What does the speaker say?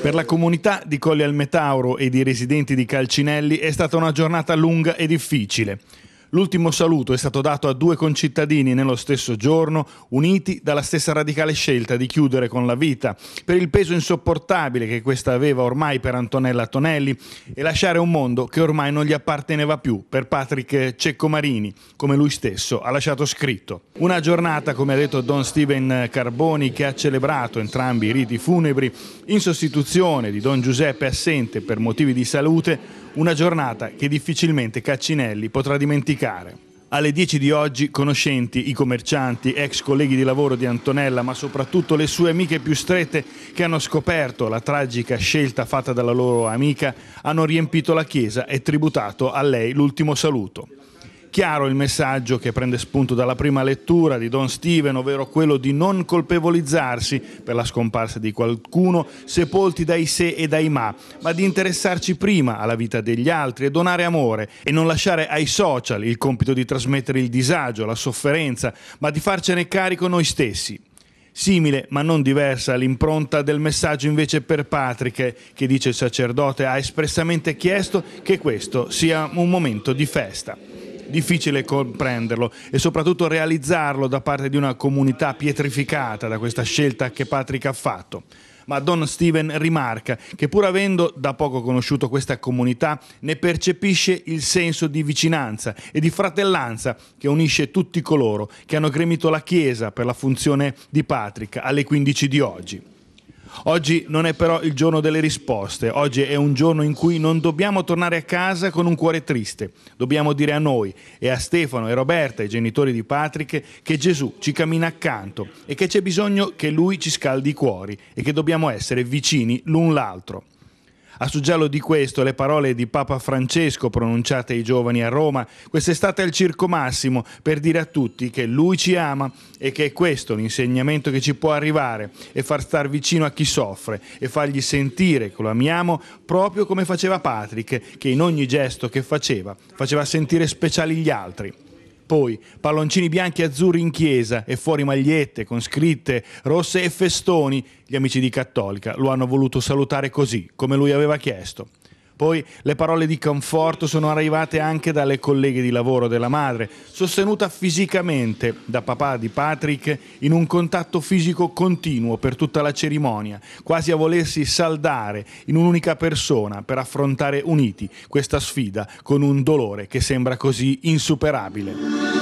Per la comunità di Colli al Metauro e di residenti di Calcinelli è stata una giornata lunga e difficile. L'ultimo saluto è stato dato a due concittadini nello stesso giorno, uniti dalla stessa radicale scelta di chiudere con la vita, per il peso insopportabile che questa aveva ormai per Antonella Tonelli e lasciare un mondo che ormai non gli apparteneva più per Patrick Ceccomarini, come lui stesso ha lasciato scritto. Una giornata, come ha detto Don Steven Carboni, che ha celebrato entrambi i riti funebri in sostituzione di Don Giuseppe assente per motivi di salute, una giornata che difficilmente Caccinelli potrà dimenticare comunicare. Alle 10 di oggi, conoscenti, i commercianti, ex colleghi di lavoro di Antonella, ma soprattutto le sue amiche più strette che hanno scoperto la tragica scelta fatta dalla loro amica, hanno riempito la chiesa e tributato a lei l'ultimo saluto chiaro il messaggio che prende spunto dalla prima lettura di Don Steven, ovvero quello di non colpevolizzarsi per la scomparsa di qualcuno sepolti dai se e dai ma, ma di interessarci prima alla vita degli altri e donare amore e non lasciare ai social il compito di trasmettere il disagio, la sofferenza, ma di farcene carico noi stessi. Simile ma non diversa l'impronta del messaggio invece per Patrick, che dice il sacerdote ha espressamente chiesto che questo sia un momento di festa difficile comprenderlo e soprattutto realizzarlo da parte di una comunità pietrificata da questa scelta che Patrick ha fatto ma Don Steven rimarca che pur avendo da poco conosciuto questa comunità ne percepisce il senso di vicinanza e di fratellanza che unisce tutti coloro che hanno gremito la Chiesa per la funzione di Patrick alle 15 di oggi. Oggi non è però il giorno delle risposte, oggi è un giorno in cui non dobbiamo tornare a casa con un cuore triste. Dobbiamo dire a noi e a Stefano e Roberta, i genitori di Patrick, che Gesù ci cammina accanto e che c'è bisogno che lui ci scaldi i cuori e che dobbiamo essere vicini l'un l'altro. A suggello di questo le parole di Papa Francesco pronunciate ai giovani a Roma quest'estate al Circo Massimo per dire a tutti che lui ci ama e che è questo l'insegnamento che ci può arrivare e far star vicino a chi soffre e fargli sentire che lo amiamo proprio come faceva Patrick che in ogni gesto che faceva faceva sentire speciali gli altri. Poi palloncini bianchi e azzurri in chiesa e fuori magliette con scritte rosse e festoni. Gli amici di Cattolica lo hanno voluto salutare così, come lui aveva chiesto. Poi le parole di conforto sono arrivate anche dalle colleghe di lavoro della madre, sostenuta fisicamente da papà di Patrick in un contatto fisico continuo per tutta la cerimonia, quasi a volersi saldare in un'unica persona per affrontare uniti questa sfida con un dolore che sembra così insuperabile.